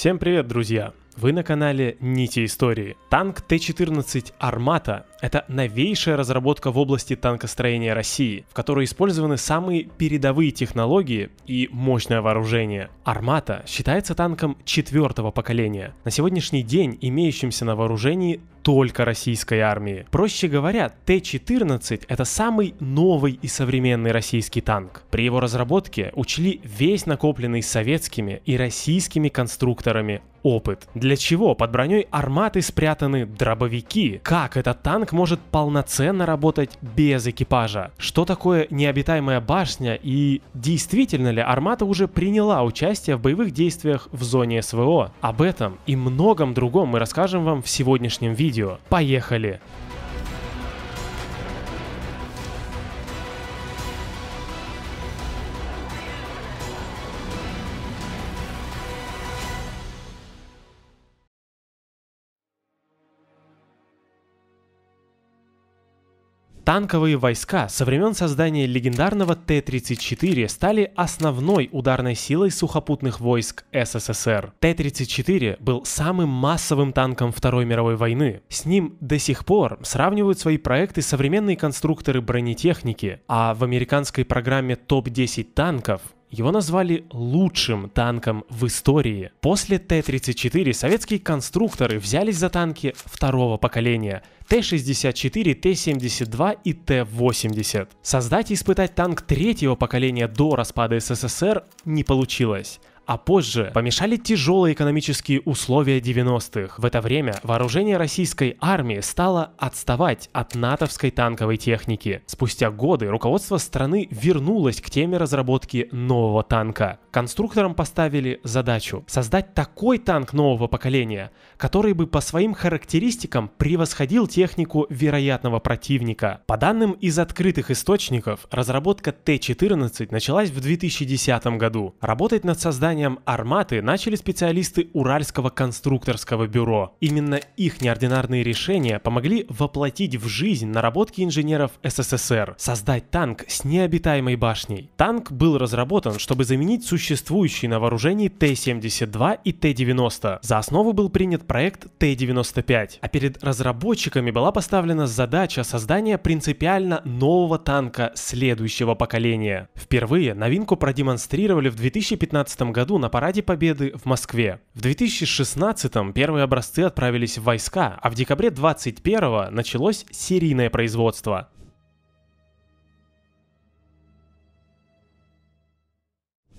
Всем привет, друзья! Вы на канале Нити Истории. Танк Т-14 «Армата» — это новейшая разработка в области танкостроения России, в которой использованы самые передовые технологии и мощное вооружение. «Армата» считается танком четвертого поколения, на сегодняшний день имеющимся на вооружении только российской армии. Проще говоря, Т-14 это самый новый и современный российский танк. При его разработке учли весь накопленный советскими и российскими конструкторами опыт. Для чего под броней арматы спрятаны дробовики? Как этот танк может полноценно работать без экипажа? Что такое необитаемая башня и действительно ли армата уже приняла участие в боевых действиях в зоне СВО? Об этом и многом другом мы расскажем вам в сегодняшнем видео. Поехали! Поехали! Танковые войска со времен создания легендарного Т-34 стали основной ударной силой сухопутных войск СССР. Т-34 был самым массовым танком Второй мировой войны. С ним до сих пор сравнивают свои проекты современные конструкторы бронетехники, а в американской программе «Топ-10 танков» Его назвали лучшим танком в истории. После Т-34 советские конструкторы взялись за танки второго поколения Т-64, Т-72 и Т-80. Создать и испытать танк третьего поколения до распада СССР не получилось а позже помешали тяжелые экономические условия 90-х. В это время вооружение российской армии стало отставать от натовской танковой техники. Спустя годы руководство страны вернулось к теме разработки нового танка. Конструкторам поставили задачу создать такой танк нового поколения, который бы по своим характеристикам превосходил технику вероятного противника. По данным из открытых источников, разработка Т-14 началась в 2010 году. Работать над созданием созданием «Арматы» начали специалисты Уральского конструкторского бюро. Именно их неординарные решения помогли воплотить в жизнь наработки инженеров СССР, создать танк с необитаемой башней. Танк был разработан, чтобы заменить существующие на вооружении Т-72 и Т-90. За основу был принят проект Т-95, а перед разработчиками была поставлена задача создания принципиально нового танка следующего поколения. Впервые новинку продемонстрировали в 2015 году году на Параде Победы в Москве. В 2016-м первые образцы отправились в войска, а в декабре 21-го началось серийное производство.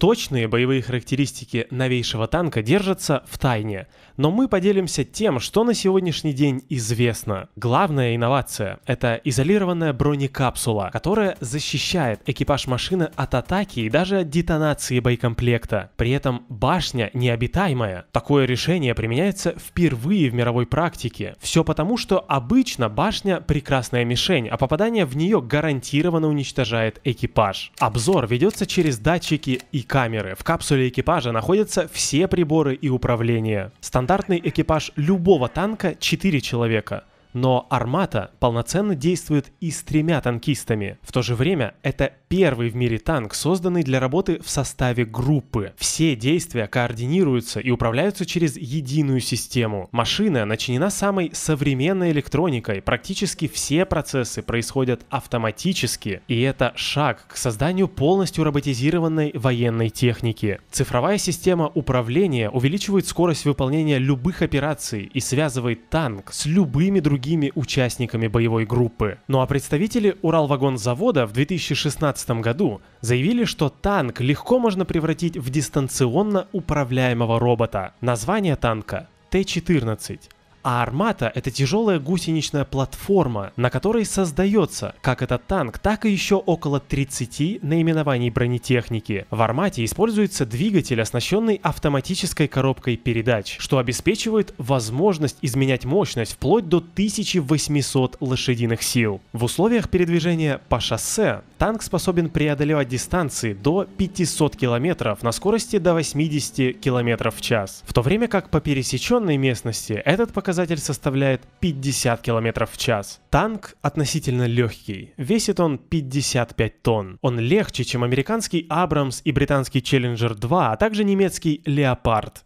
Точные боевые характеристики новейшего танка держатся в тайне, но мы поделимся тем, что на сегодняшний день известно. Главная инновация – это изолированная бронекапсула, которая защищает экипаж машины от атаки и даже от детонации боекомплекта. При этом башня необитаемая. Такое решение применяется впервые в мировой практике. Все потому, что обычно башня – прекрасная мишень, а попадание в нее гарантированно уничтожает экипаж. Обзор ведется через датчики и камеры. В капсуле экипажа находятся все приборы и управление. Стандартный экипаж любого танка 4 человека но «Армата» полноценно действует и с тремя танкистами. В то же время это первый в мире танк, созданный для работы в составе группы. Все действия координируются и управляются через единую систему. Машина начинена самой современной электроникой, практически все процессы происходят автоматически, и это шаг к созданию полностью роботизированной военной техники. Цифровая система управления увеличивает скорость выполнения любых операций и связывает танк с любыми другими другими участниками боевой группы. Ну а представители Уралвагонзавода в 2016 году заявили, что танк легко можно превратить в дистанционно управляемого робота. Название танка Т-14. А армата — это тяжелая гусеничная платформа, на которой создается как этот танк, так и еще около 30 наименований бронетехники. В армате используется двигатель, оснащенный автоматической коробкой передач, что обеспечивает возможность изменять мощность вплоть до 1800 лошадиных сил. В условиях передвижения по шоссе танк способен преодолевать дистанции до 500 км на скорости до 80 км в час, в то время как по пересеченной местности этот показатель показатель составляет 50 км в час. Танк относительно легкий. Весит он 55 тонн. Он легче, чем американский Абрамс и британский Челленджер 2, а также немецкий Леопард.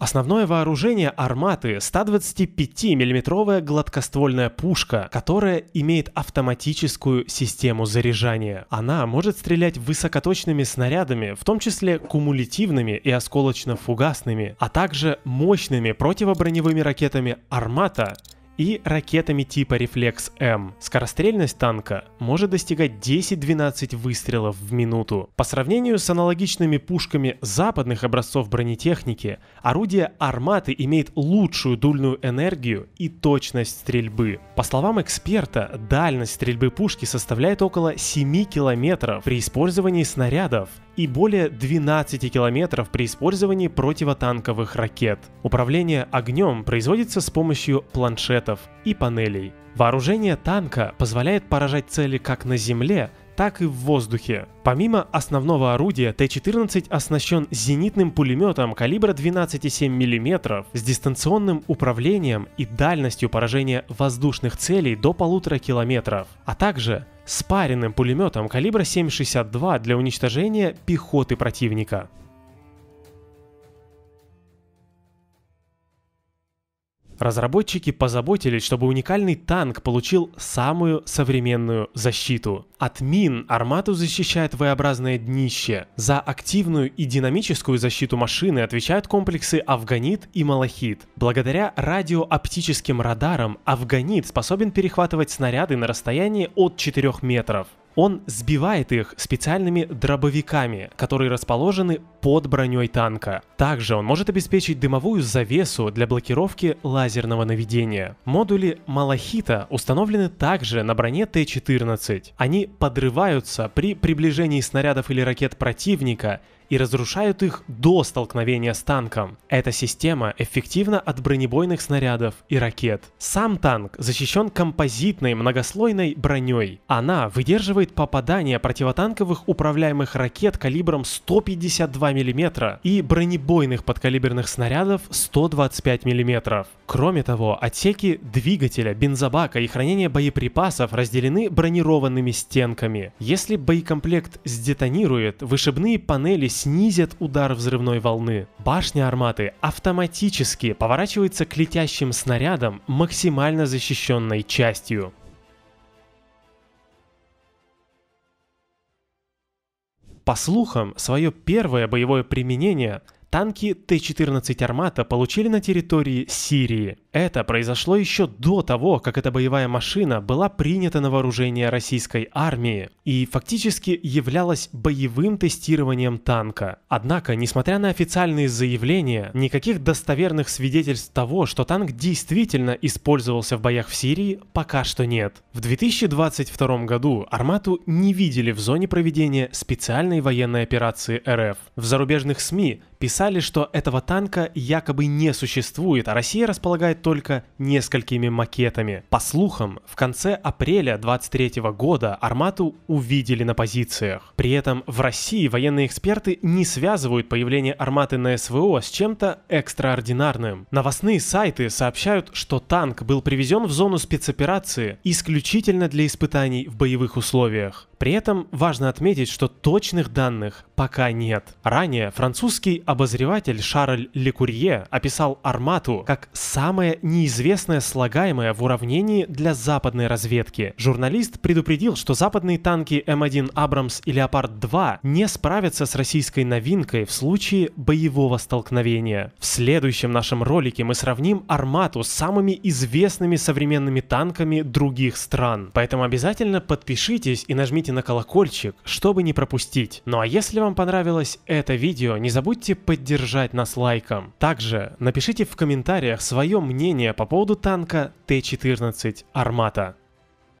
Основное вооружение арматы 125-мм гладкоствольная пушка, которая имеет автоматическую систему заряжания. Она может стрелять высокоточными снарядами, в том числе кумулятивными и осколочно-фугасными, а также мощными противоброневыми ракетами «Армата» и ракетами типа «Рефлекс-М». Скорострельность танка может достигать 10-12 выстрелов в минуту. По сравнению с аналогичными пушками западных образцов бронетехники, орудие «Арматы» имеет лучшую дульную энергию и точность стрельбы. По словам эксперта, дальность стрельбы пушки составляет около 7 километров при использовании снарядов и более 12 километров при использовании противотанковых ракет. Управление огнем производится с помощью планшетов и панелей. Вооружение танка позволяет поражать цели как на земле, так и в воздухе. Помимо основного орудия, Т-14 оснащен зенитным пулеметом калибра 12,7 мм с дистанционным управлением и дальностью поражения воздушных целей до полутора километров, а также спаренным пулеметом калибра 7,62 для уничтожения пехоты противника. Разработчики позаботились, чтобы уникальный танк получил самую современную защиту. От мин армату защищает V-образное днище. За активную и динамическую защиту машины отвечают комплексы Афганит и Малахит. Благодаря радиооптическим радарам Афганит способен перехватывать снаряды на расстоянии от 4 метров. Он сбивает их специальными дробовиками, которые расположены под броней танка. Также он может обеспечить дымовую завесу для блокировки лазерного наведения. Модули Малахита установлены также на броне Т-14. Они подрываются при приближении снарядов или ракет противника и разрушают их до столкновения с танком. Эта система эффективна от бронебойных снарядов и ракет. Сам танк защищен композитной многослойной броней. Она выдерживает попадание противотанковых управляемых ракет калибром 152 мм и бронебойных подкалиберных снарядов 125 мм. Кроме того, отсеки двигателя, бензобака и хранения боеприпасов разделены бронированными стенками. Если боекомплект сдетонирует, вышибные панели снизят удар взрывной волны. Башня арматы автоматически поворачивается к летящим снарядам максимально защищенной частью. По слухам, свое первое боевое применение танки Т-14 «Армата» получили на территории Сирии – это произошло еще до того, как эта боевая машина была принята на вооружение российской армии и фактически являлась боевым тестированием танка. Однако, несмотря на официальные заявления, никаких достоверных свидетельств того, что танк действительно использовался в боях в Сирии, пока что нет. В 2022 году Армату не видели в зоне проведения специальной военной операции РФ. В зарубежных СМИ писали, что этого танка якобы не существует, а Россия располагает только несколькими макетами. По слухам, в конце апреля 23 года армату увидели на позициях. При этом в России военные эксперты не связывают появление арматы на СВО с чем-то экстраординарным. Новостные сайты сообщают, что танк был привезен в зону спецоперации исключительно для испытаний в боевых условиях. При этом важно отметить, что точных данных пока нет. Ранее французский обозреватель Шарль Лекурье описал армату как самое самое неизвестное слагаемое в уравнении для западной разведки. Журналист предупредил, что западные танки М1 «Абрамс» и «Леопард-2» не справятся с российской новинкой в случае боевого столкновения. В следующем нашем ролике мы сравним «Армату» с самыми известными современными танками других стран. Поэтому обязательно подпишитесь и нажмите на колокольчик, чтобы не пропустить. Ну а если вам понравилось это видео, не забудьте поддержать нас лайком. Также напишите в комментариях свое мнение мнение по поводу танка Т-14 «Армата».